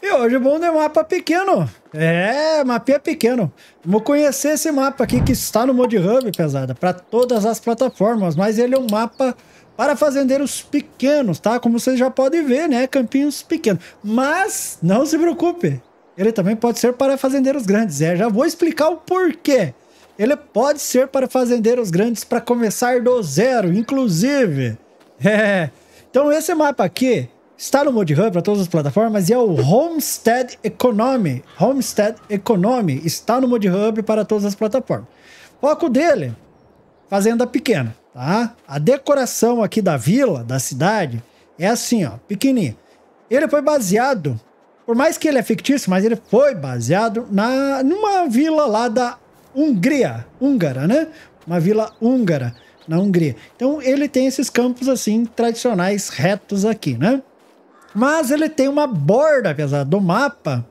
E hoje o mundo é um mapa pequeno. É, mapinha é pequeno. Vou conhecer esse mapa aqui que está no Mod Hub, pesada, para todas as plataformas, mas ele é um mapa para fazendeiros pequenos, tá? Como vocês já podem ver, né? Campinhos pequenos. Mas não se preocupe, ele também pode ser para fazendeiros grandes. É, já vou explicar o porquê. Ele pode ser para fazendeiros grandes para começar do zero, inclusive. É. Então esse mapa aqui, Está no Mode Hub para todas as plataformas e é o Homestead Economy. Homestead Economy está no Mode Hub para todas as plataformas. Foco dele, fazenda pequena, tá? A decoração aqui da vila, da cidade, é assim, ó, pequenininha. Ele foi baseado, por mais que ele é fictício, mas ele foi baseado na numa vila lá da Hungria, húngara, né? Uma vila húngara na Hungria. Então ele tem esses campos assim tradicionais retos aqui, né? Mas ele tem uma borda, apesar do mapa.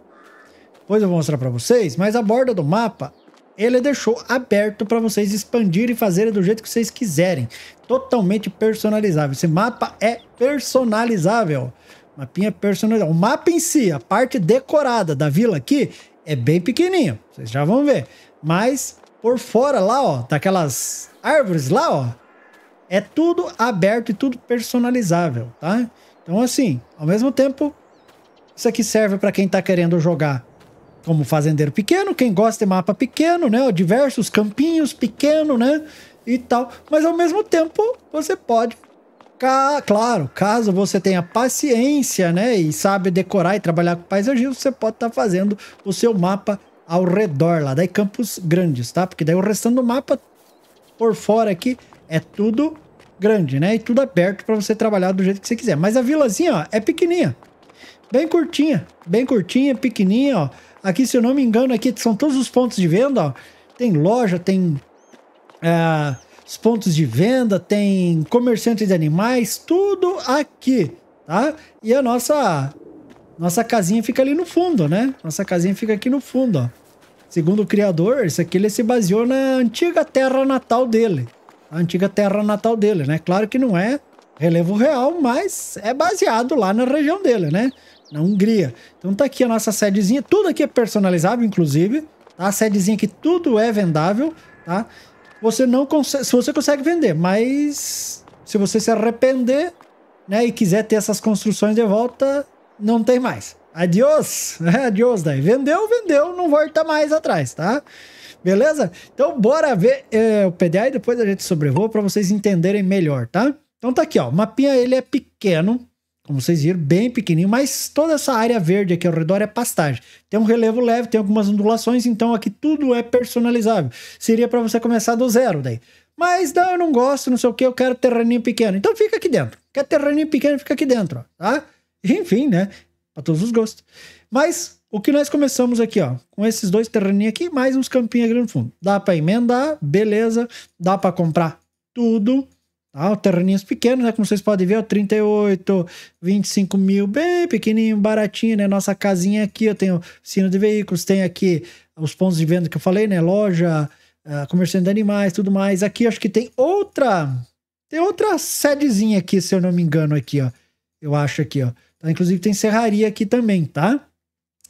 Depois eu vou mostrar para vocês. Mas a borda do mapa, ele deixou aberto para vocês expandirem e fazerem do jeito que vocês quiserem. Totalmente personalizável. Esse mapa é personalizável. Mapinha personalizável. O mapa em si, a parte decorada da vila aqui, é bem pequenininho. Vocês já vão ver. Mas por fora lá, ó, daquelas árvores lá, ó, é tudo aberto e tudo personalizável, tá? Então, assim, ao mesmo tempo, isso aqui serve para quem está querendo jogar como fazendeiro pequeno, quem gosta de mapa pequeno, né? Diversos campinhos pequeno, né? E tal. Mas ao mesmo tempo, você pode. Claro, caso você tenha paciência, né? E sabe decorar e trabalhar com paisagismo, você pode estar tá fazendo o seu mapa ao redor lá. Daí campos grandes, tá? Porque daí o restante do mapa por fora aqui é tudo grande, né? E tudo aberto para você trabalhar do jeito que você quiser. Mas a vilazinha, ó, é pequenininha. Bem curtinha, bem curtinha, pequenininha, ó. Aqui, se eu não me engano, aqui são todos os pontos de venda, ó. Tem loja, tem é, os pontos de venda, tem comerciantes de animais, tudo aqui, tá? E a nossa nossa casinha fica ali no fundo, né? Nossa casinha fica aqui no fundo, ó. Segundo o criador, isso aqui ele se baseou na antiga terra natal dele, a antiga terra natal dele, né? Claro que não é relevo real, mas é baseado lá na região dele, né? Na Hungria. Então tá aqui a nossa sedezinha, tudo aqui é personalizável, inclusive, tá? A sedezinha que tudo é vendável, tá? Você não consegue, se você consegue vender, mas se você se arrepender, né, e quiser ter essas construções de volta, não tem mais. Adiós, né? adiós daí. Vendeu, vendeu, não volta mais atrás, tá? Beleza? Então, bora ver é, o PDA e depois a gente sobrevoa para vocês entenderem melhor, tá? Então tá aqui, ó. O mapinha ele é pequeno, como vocês viram, bem pequenininho, mas toda essa área verde aqui ao redor é pastagem. Tem um relevo leve, tem algumas ondulações, então aqui tudo é personalizável. Seria para você começar do zero daí. Mas não, eu não gosto, não sei o que, eu quero terreninho pequeno. Então fica aqui dentro. Quer terreninho pequeno, fica aqui dentro, ó, tá? Enfim, né? Para todos os gostos. Mas o que nós começamos aqui, ó, com esses dois terreninhos aqui, mais uns campinhos aqui no fundo. Dá para emendar, beleza. Dá para comprar tudo. Tá? Terreninhos pequenos, né? Como vocês podem ver, ó, 38, 25 mil, bem pequenininho, baratinho, né? Nossa casinha aqui, eu tenho sino de veículos, tem aqui os pontos de venda que eu falei, né? Loja, uh, eh, comerciante de animais, tudo mais. Aqui acho que tem outra, tem outra sedezinha aqui, se eu não me engano, aqui, ó. Eu acho aqui, ó. Tá? Inclusive tem serraria aqui também, Tá?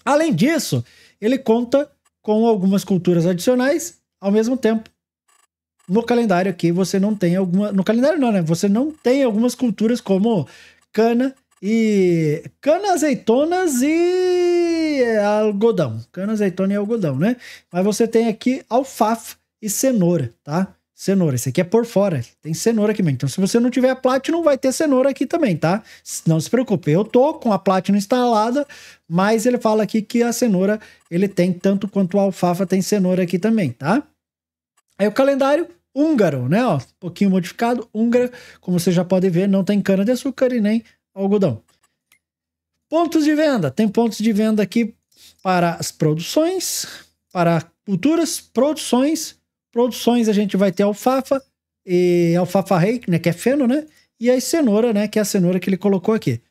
Além disso, ele conta com algumas culturas adicionais ao mesmo tempo. No calendário aqui você não tem alguma, no calendário não, né? Você não tem algumas culturas como cana e cana, azeitonas e algodão. Cana, azeitona e algodão, né? Mas você tem aqui alfafa e cenoura, tá? Cenoura, esse aqui é por fora, tem cenoura aqui mesmo. Então, se você não tiver a Platinum, vai ter cenoura aqui também, tá? Não se preocupe, eu tô com a Platinum instalada, mas ele fala aqui que a cenoura ele tem tanto quanto a alfafa tem cenoura aqui também, tá? Aí o calendário húngaro, né? Ó, um pouquinho modificado, húngara, como vocês já podem ver, não tem cana-de-açúcar e nem algodão. Pontos de venda, tem pontos de venda aqui para as produções, para culturas, produções Produções a gente vai ter alfafa e alfafa rei né, que é feno, né? E aí cenoura, né, que é a cenoura que ele colocou aqui.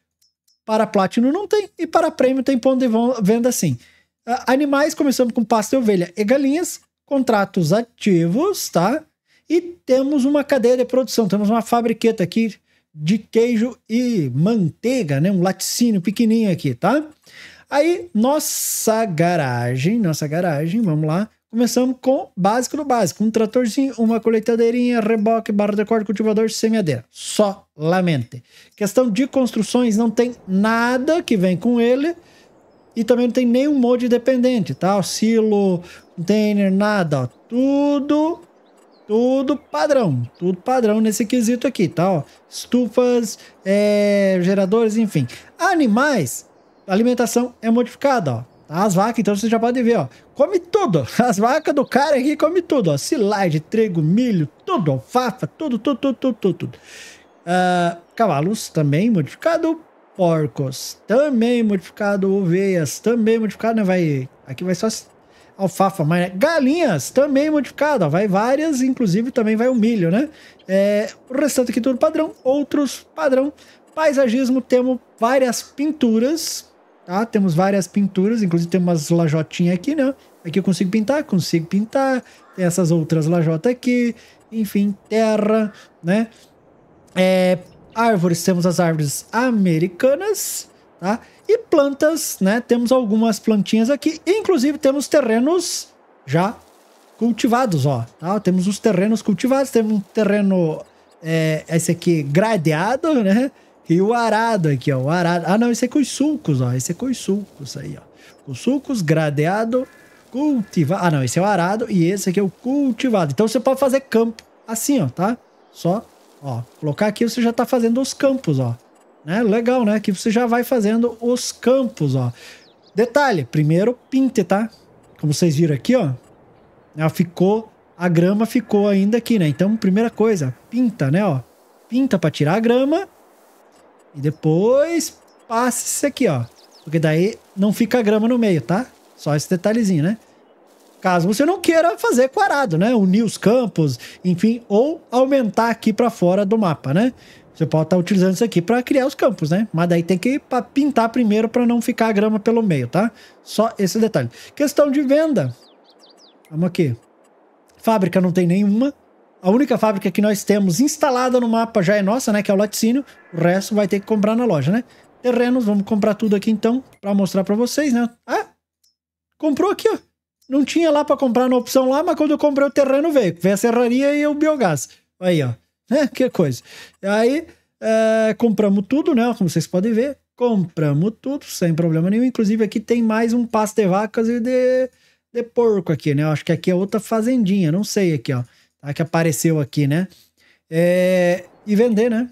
Para Platinum não tem e para Prêmio tem ponto de venda sim. Ah, animais, começando com pasta e ovelha e galinhas, contratos ativos, tá? E temos uma cadeia de produção, temos uma fabriqueta aqui de queijo e manteiga, né? Um laticínio pequenininho aqui, tá? Aí, nossa garagem, nossa garagem, vamos lá. Começamos com básico do básico: um tratorzinho, uma colheitadeirinha, reboque, barra de corte, cultivador, semeadeira. Só lamente. Questão de construções, não tem nada que vem com ele. E também não tem nenhum mod dependente, tá? O silo, container, nada, ó. Tudo, tudo padrão. Tudo padrão nesse quesito aqui, tá? Ó. Estufas, é, geradores, enfim. Animais, alimentação é modificada, ó as vacas, então você já pode ver, ó. Come tudo. As vacas do cara aqui come tudo, ó. Silage, trigo, milho, tudo, alfafa, tudo, tudo, tudo, tudo, tudo. tudo. Uh, cavalos também modificado. Porcos também modificado. Ovelhas também modificado, né? Vai, aqui vai só alfafa, mas galinhas também modificado, ó. Vai várias, inclusive também vai o milho, né? É, o restante aqui tudo padrão. Outros padrão. Paisagismo, temos várias pinturas Tá? Temos várias pinturas, inclusive tem umas lajotinhas aqui, né? Aqui eu consigo pintar, consigo pintar. Tem essas outras lajotas aqui. Enfim, terra, né? É, árvores, temos as árvores americanas, tá? E plantas, né? Temos algumas plantinhas aqui. Inclusive temos terrenos já cultivados, ó. Tá? Temos os terrenos cultivados. Temos um terreno, é, esse aqui, gradeado, né? E o arado aqui, ó. O arado. Ah, não, esse é com os sulcos, ó. Esse é com os sulcos aí, ó. Com sulcos, gradeado, cultivado. Ah, não, esse é o arado e esse aqui é o cultivado. Então você pode fazer campo assim, ó, tá? Só, ó, colocar aqui você já tá fazendo os campos, ó. Né? Legal, né? Aqui você já vai fazendo os campos, ó. Detalhe, primeiro pinte, tá? Como vocês viram aqui, ó. Ela ficou, a grama ficou ainda aqui, né? Então, primeira coisa, pinta, né, ó. Pinta pra tirar a grama e depois passa isso aqui, ó. Porque daí não fica grama no meio, tá? Só esse detalhezinho, né? Caso você não queira fazer quadrado, né? Unir os campos, enfim, ou aumentar aqui para fora do mapa, né? Você pode estar tá utilizando isso aqui para criar os campos, né? Mas daí tem que pintar primeiro para não ficar a grama pelo meio, tá? Só esse detalhe. Questão de venda. Vamos aqui. Fábrica não tem nenhuma. A única fábrica que nós temos instalada no mapa já é nossa, né? Que é o laticínio. O resto vai ter que comprar na loja, né? Terrenos, vamos comprar tudo aqui então, para mostrar para vocês, né? Ah, comprou aqui, ó. Não tinha lá para comprar na opção lá, mas quando eu comprei o terreno veio. Veio a serraria e o biogás. Aí, ó. Né? Que coisa. Aí, é, compramos tudo, né? Como vocês podem ver. Compramos tudo, sem problema nenhum. Inclusive, aqui tem mais um pasto de vacas e de, de porco aqui, né? Eu acho que aqui é outra fazendinha, não sei aqui, ó a que apareceu aqui, né? É, e vender, né?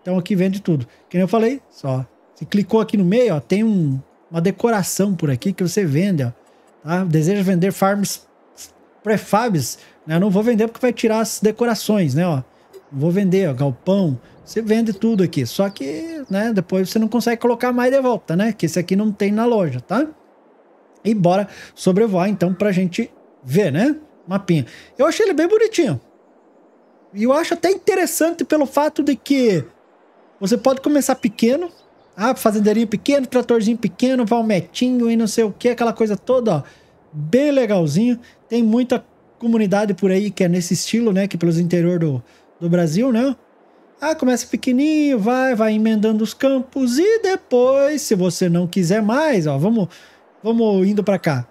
Então aqui vende tudo. Que eu falei, só. Você clicou aqui no meio, ó, tem um, uma decoração por aqui que você vende, ó. Tá? Deseja vender farms prefabs, né? Eu não vou vender porque vai tirar as decorações, né, ó. Não vou vender, ó, galpão. Você vende tudo aqui, só que, né, depois você não consegue colocar mais de volta, né? Que esse aqui não tem na loja, tá? E bora sobrevoar então pra gente ver, né? mapinha. Eu achei ele bem bonitinho. E eu acho até interessante pelo fato de que você pode começar pequeno. Ah, fazendeirinho pequeno, tratorzinho pequeno, valmetinho e não sei o que, aquela coisa toda, ó. Bem legalzinho. Tem muita comunidade por aí que é nesse estilo, né? Que pelos interior do, do Brasil, né? Ah, começa pequenininho, vai, vai emendando os campos e depois, se você não quiser mais, ó, vamos, vamos indo para cá.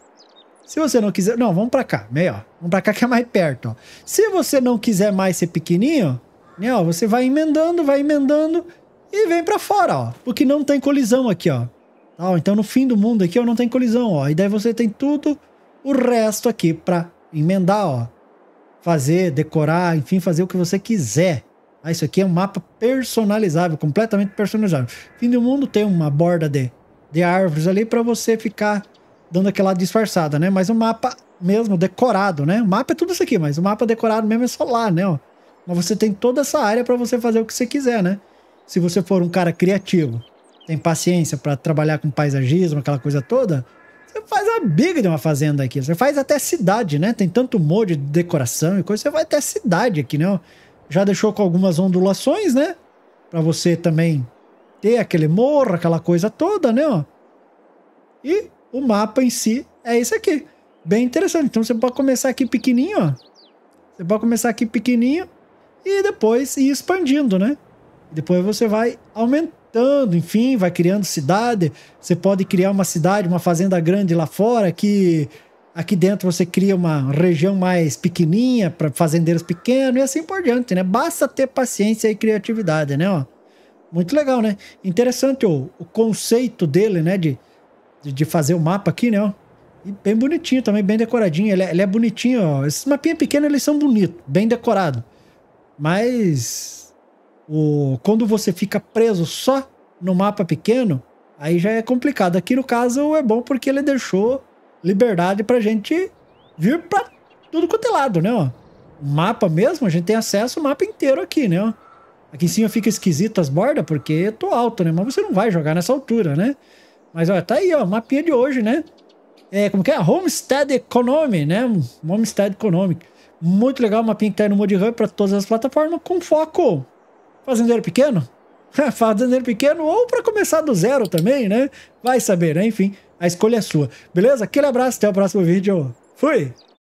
Se você não quiser. Não, vamos pra cá. Meio, ó. Vamos pra cá que é mais perto, ó. Se você não quiser mais ser pequenininho, né, ó, você vai emendando, vai emendando e vem pra fora, ó. Porque não tem colisão aqui, ó. Tá, ó então no fim do mundo aqui, ó, não tem colisão, ó. E daí você tem tudo o resto aqui pra emendar, ó. Fazer, decorar, enfim, fazer o que você quiser. Ah, isso aqui é um mapa personalizável, completamente personalizável. Fim do mundo tem uma borda de, de árvores ali para você ficar dando aquela disfarçada, né? Mas o mapa mesmo decorado, né? O mapa é tudo isso aqui, mas o mapa decorado mesmo é só lá, né? Ó. Mas você tem toda essa área para você fazer o que você quiser, né? Se você for um cara criativo, tem paciência para trabalhar com paisagismo, aquela coisa toda, você faz a biga de uma fazenda aqui. Você faz até cidade, né? Tem tanto molde de decoração e coisa, você vai até cidade aqui, né? Já deixou com algumas ondulações, né? Para você também ter aquele morro, aquela coisa toda, né? E o mapa em si é esse aqui. Bem interessante. Então você pode começar aqui pequenininho, ó. Você pode começar aqui pequenininho e depois ir expandindo, né? Depois você vai aumentando, enfim, vai criando cidade. Você pode criar uma cidade, uma fazenda grande lá fora, que aqui dentro você cria uma região mais pequenininha para fazendeiros pequenos e assim por diante, né? Basta ter paciência e criatividade, né? Ó, muito legal, né? Interessante o, o conceito dele, né? De de fazer o mapa aqui, né? E bem bonitinho também, bem decoradinho. Ele é, ele é bonitinho, ó. Esses mapinhas pequenos, eles são bonitos, bem decorados. Mas o, quando você fica preso só no mapa pequeno, aí já é complicado. Aqui no caso é bom porque ele deixou liberdade pra gente vir pra tudo quanto é lado, né? Ó. O mapa mesmo, a gente tem acesso ao mapa inteiro aqui, né? Ó. Aqui em cima fica esquisito as bordas, porque eu é tô alto, né? Mas você não vai jogar nessa altura, né? Mas olha tá aí, ó, mapinha de hoje, né? É, como que é? Homestead Economy, né? Homestead Economy. Muito legal o mapinha que tá aí no Mod Hub pra todas as plataformas, com foco fazendeiro pequeno. fazendeiro pequeno ou pra começar do zero também, né? Vai saber, né? Enfim, a escolha é sua. Beleza? Aquele abraço, até o próximo vídeo. Fui!